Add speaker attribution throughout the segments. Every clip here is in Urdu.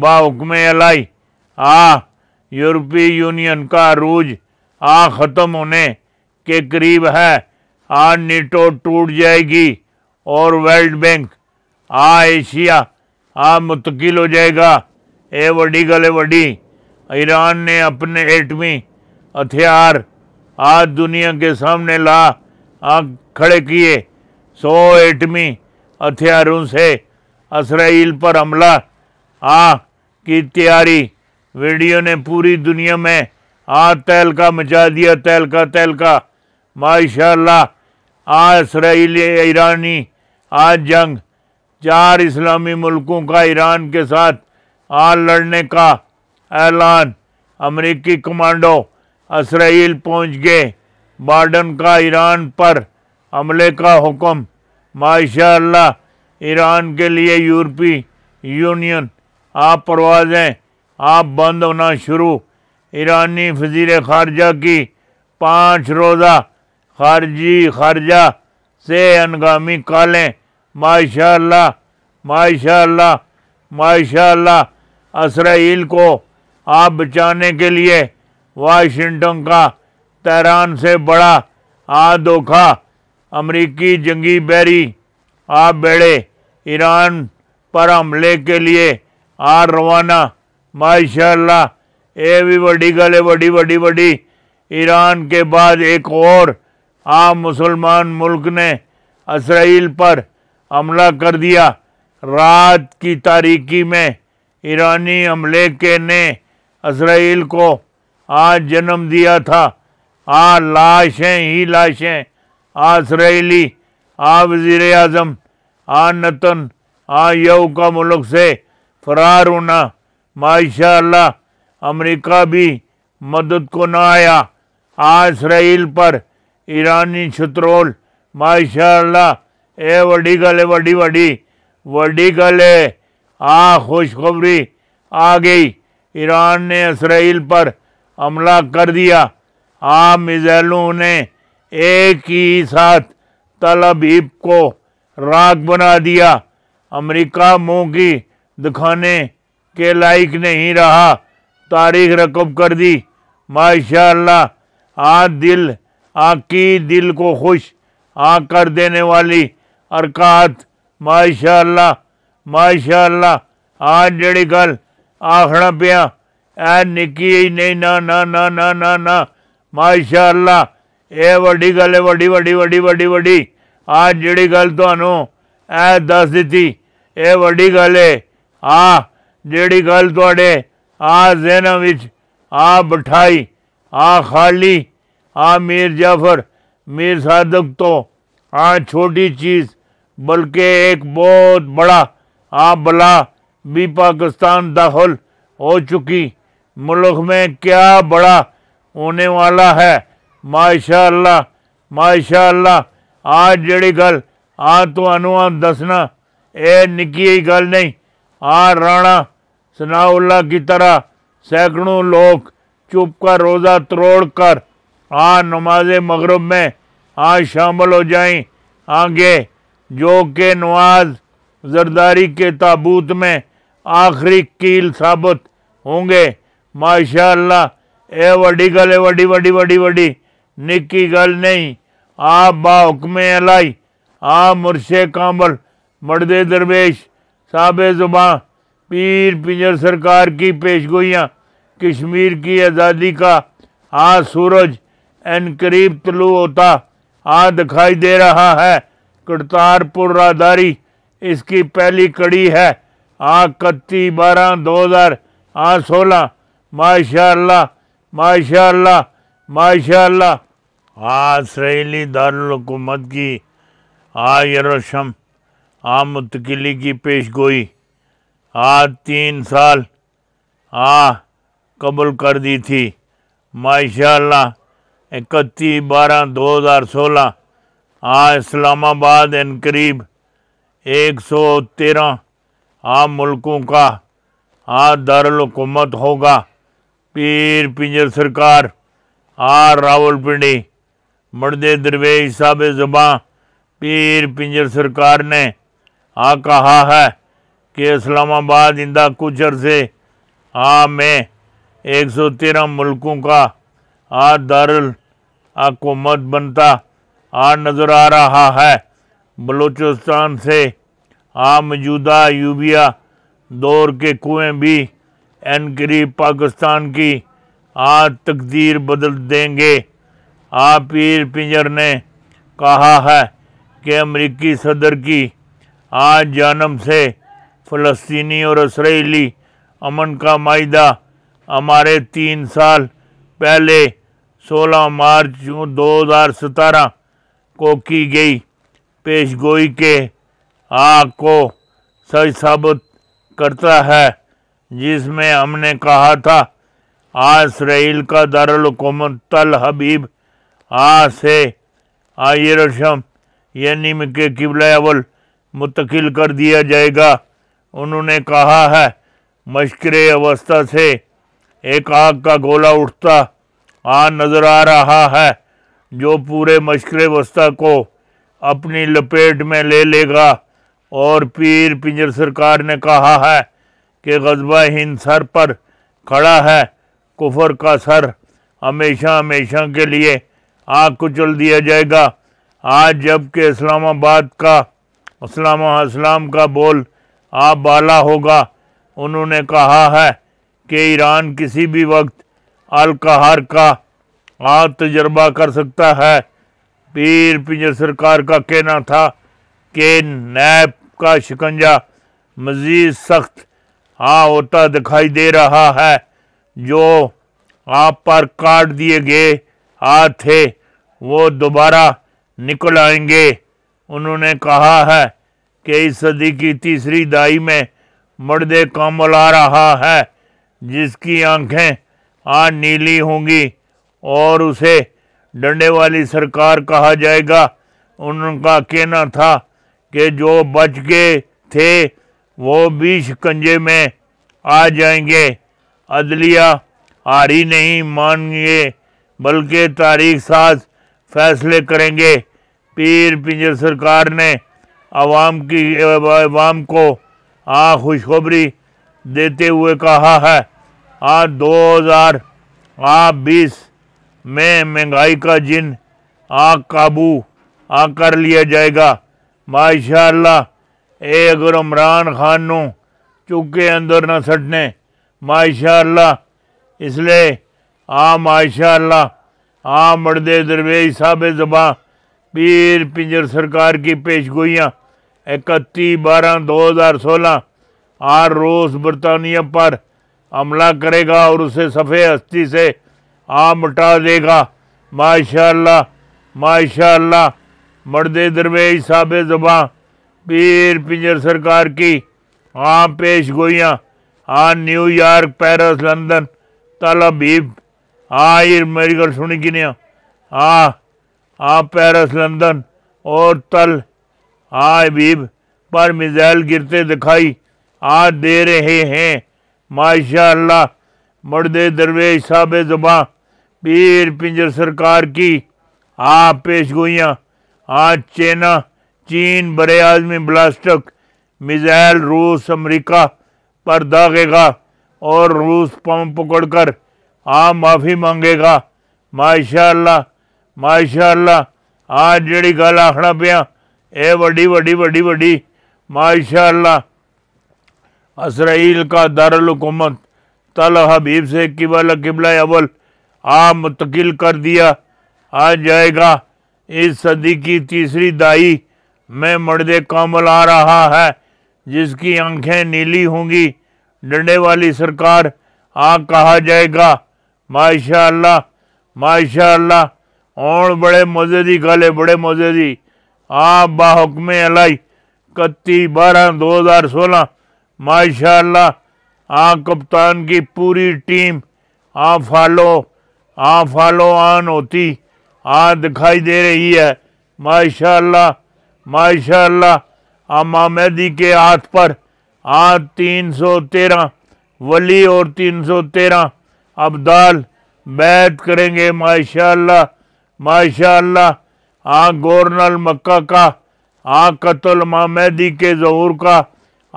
Speaker 1: با حکم علائی آ یورپی یونین کا عروج آ ختم ہونے کے قریب ہے آ نیٹو ٹوٹ جائے گی اور ورلڈ بینک آ ایشیا آ متقل ہو جائے گا اے وڈی گلے وڈی ایران نے اپنے ایٹمی ہتھیار آج دنیا کے سامنے لا آ کھڑے کیے سو ایٹمی ہتھیاروں سے اسرائیل پر حملہ آ کی تیاری ویڈیو نے پوری دنیا میں آ کا مچا دیا تہلکا تہلکا ماشاء اللہ آ اسرائیل ایرانی آج جنگ چار اسلامی ملکوں کا ایران کے ساتھ آ لڑنے کا اعلان امریکی کمانڈو اسرائیل پہنچ گئے بارڈن کا ایران پر حملے کا حکم ماشاء اللہ ایران کے لیے یورپی یونین آپ پروازیں آپ بند ہونا شروع ایرانی فضیر خارجہ کی پانچ روزہ خارجی خارجہ سے انگامی کالیں ماشاء اللہ ماشاء اللہ ماشاء اللہ اسرائیل کو آپ بچانے کے لیے واشنگٹن کا تیران سے بڑا آ دھوکھا امریکی جنگی بیری آپ بیڑے ایران پر حملے کے لیے آ روانہ باشاء اللہ یہ بھی بڑی گل ہے بڑی بڑی بڑی ایران کے بعد ایک اور عام مسلمان ملک نے اسرائیل پر حملہ کر دیا رات کی تاریکی میں ایرانی عملے کے نے اسرائیل کو آج جنم دیا تھا آ لاشیں ہی لاشیں آسرائیلی آ وزیر اعظم آ نتن آ یو کا ملک سے فرار ہونا ماشاء اللہ امریکہ بھی مدد کو نہ آیا آ اسرائیل پر ایرانی شترول ماشاء اللہ اے وڈی گل ہے وڈی وڈی وڈی گل ہے آ خوشخبری آ گئی ایران نے اسرائیل پر حملہ کر دیا عام میزائلوں نے ایک ہی ساتھ طلب عب کو راگ بنا دیا امریکہ منہ کی دکھانے کے لائک نہیں رہا تاریخ رقب کر دی ماشاء اللہ آ دل کی دل کو خوش آ کر دینے والی ارکات ماشاء اللہ ماشاء اللہ آج جڑی گل آخنا پیا ایکی نہیں نا ماشاء اللہ اے وڈی گل ہے وڈی وڈی وڈی وڈی وڈی آج جڑی گل تھوں اے دس دیتی اے وڈی گل ہے آ جڑی گل تے آ جہاں آ بٹھائی آ خالی آ میر جفر میر صادق تو آ چھوٹی چیز بلکہ ایک بہت بڑا آ بلا بھی پاکستان داخل ہو چکی ملک میں کیا بڑا ہونے والا ہے ماشاء اللہ ماشاء اللہ آج جہی گل آج تسنا یہ نکی گل نہیں آر رانا سنا اللہ کی طرح سینکڑوں لوگ چپ کر روزہ توڑ کر آ نماز مغرب میں آ شامل ہو جائیں آگے جو کہ نواز زرداری کے تابوت میں آخری کیل ثابت ہوں گے ماشاء اللہ اے وڈی گل اے وڈی وڈی وڈی وڈی نکی گل نہیں آ با حکم الائی آ مرشے کامل مرد درویش صاحب زباں پیر پنجر سرکار کی پیشگوئیاں کشمیر کی آزادی کا آ سورج ان قریب طلوع ہوتا آ دکھائی دے رہا ہے کرتار پور راداری اس کی پہلی کڑی ہے آ کتی بارہ دو ہزار آ سولہ ماشاء اللہ ماشاء اللہ ماشاء اللہ آ اسرائیلی دارالحکومت کی آ یروشم متقلی کی پیش گوئی آج تین سال آ قبول کر دی تھی ماشاء اللہ اکتیس بارہ دو ہزار سولہ آ اسلام آباد ان قریب ایک سو تیرہ آ ملکوں کا آ دارالحکومت ہوگا پیر پنجر سرکار آ راول پنڈی مرد درویش صاحب زباں پیر پنجر سرکار نے آ کہا ہے کہ اسلام آباد اندہ کچھ سے آ میں ایک سو تیرہ ملکوں کا آ دار الکومت بنتا آ نظر آ رہا ہے بلوچستان سے آ موجودہ یوبیا دور کے کنویں بھی انکری پاکستان کی آ تقدیر بدل دیں گے آ پیر پنجر نے کہا ہے کہ امریکی صدر کی آج جانب سے فلسطینی اور اسرائیلی امن کا معاہدہ ہمارے تین سال پہلے سولہ مارچ دو ہزار ستارہ کو کی گئی پیشگوئی کے آگ کو سچ ثابت کرتا ہے جس میں ہم نے کہا تھا آج اسرائیل کا دارالحکومت حبیب آ سے آئرشم یعنی مکہ قبلہ اول منتقل کر دیا جائے گا انہوں نے کہا ہے مشکر اوسا سے ایک آگ کا گولا اٹھتا آ نظر آ رہا ہے جو پورے مشکر وسطی کو اپنی لپیٹ میں لے لے گا اور پیر پنجر سرکار نے کہا ہے کہ غذبہ ہند سر پر کھڑا ہے کفر کا سر ہمیشہ ہمیشہ کے لیے آگ کو چل دیا جائے گا آج جب کہ اسلام آباد کا اسلام اسلام کا بول آپ بالا ہوگا انہوں نے کہا ہے کہ ایران کسی بھی وقت القہار کا آ تجربہ کر سکتا ہے پیر پنجر سرکار کا کہنا تھا کہ نیب کا شکنجہ مزید سخت آ ہوتا دکھائی دے رہا ہے جو آپ پر کاٹ دیے گئے آ تھے وہ دوبارہ نکل آئیں گے انہوں نے کہا ہے کہ اس صدی کی تیسری دائی میں مرد کامل آ رہا ہے جس کی آنکھیں آن نیلی ہوں گی اور اسے ڈنڈے والی سرکار کہا جائے گا ان کا کہنا تھا کہ جو بچ گئے تھے وہ بیش کنجے میں آ جائیں گے عدلیہ آری نہیں مانیں گے بلکہ تاریخ ساز فیصلے کریں گے پیر پنجر سرکار نے عوام کی عوام کو آ خوشخبری دیتے ہوئے کہا ہے آج دو ہزار آ بیس میں مہنگائی کا جن آ قابو آ کر لیا جائے گا ماشاء اللہ اے اگر عمران خان نوں چکے اندر نہ سٹنے ماشاء اللہ اس لیے آ ماشاء اللہ آ مردے درویش صاحب زباں پیر پنجر سرکار کی پیش گوئیاں اکتیس بارہ دو ہزار سولہ آر روس برطانیہ پر حملہ کرے گا اور اسے صفے ہستی سے عام آمٹا دے گا ماشاء اللہ ماشاء اللہ مرد درویج صاب زباں پیر پنجر سرکار کی عام پیش گوئیاں آ نیو یارک پیرس لندن تالاب آئر میری گھر سنی گنیا آ آپ پیرس لندن اور تل آ ابیب پر میزائل گرتے دکھائی آج دے رہے ہیں ماشاء اللہ مرد درویش صاحب زباں پیر پنجر سرکار کی آپ پیش گوئیاں آج چینا چین بر اعظمی بلاسٹک میزائل روس امریکہ پر داغے گا اور روس پم پکڑ کر آپ معافی مانگے گا ماشاء اللہ ماشاءاللہ آج جڑی گل آخنا پیا اے وڈی وڈی وڈی وڈی ماشاءاللہ اسرائیل کا دارالحکومت حبیب سے قبل قبل اول آ منتقل کر دیا آ جائے گا اس صدی کی تیسری دائی میں مرد کامل آ رہا ہے جس کی آنکھیں نیلی ہوں گی ڈنڈے والی سرکار آ کہا جائے گا ماشاء اللہ ماشاء اللہ اور بڑے موزے دی گالے بڑے موزے دی آپ ہاں، با حکم الائی کتی بارہ دو ہزار سولہ ماشاء اللہ آ ہاں، کپتان کی پوری ٹیم آ ہاں، فالو آ فالو آن ہوتی آ دکھائی دے رہی ہے ماشاء اللہ ماشاء اللہ آمامدی کے ہاتھ پر آ تین سو تیرہ ولی اور تین سو تیرہ ابدال بیت کریں گے ماشاء اللہ ماشاءاللہ اللہ گورنل مکہ کا آن قتل ماہ کے ظہور کا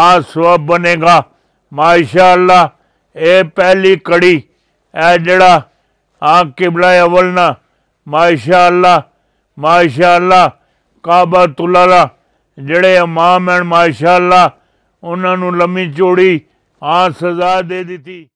Speaker 1: آن سوب بنے گا ماشاءاللہ اللہ پہلی کڑی اے جڑا آن قبلہ اولنا ماشاء اللہ ماشاء اللہ کعبہ طلالہ جڑے امام ہیں ماشاء اللہ انہوں نے لمبی چوڑی آن سزا دے دی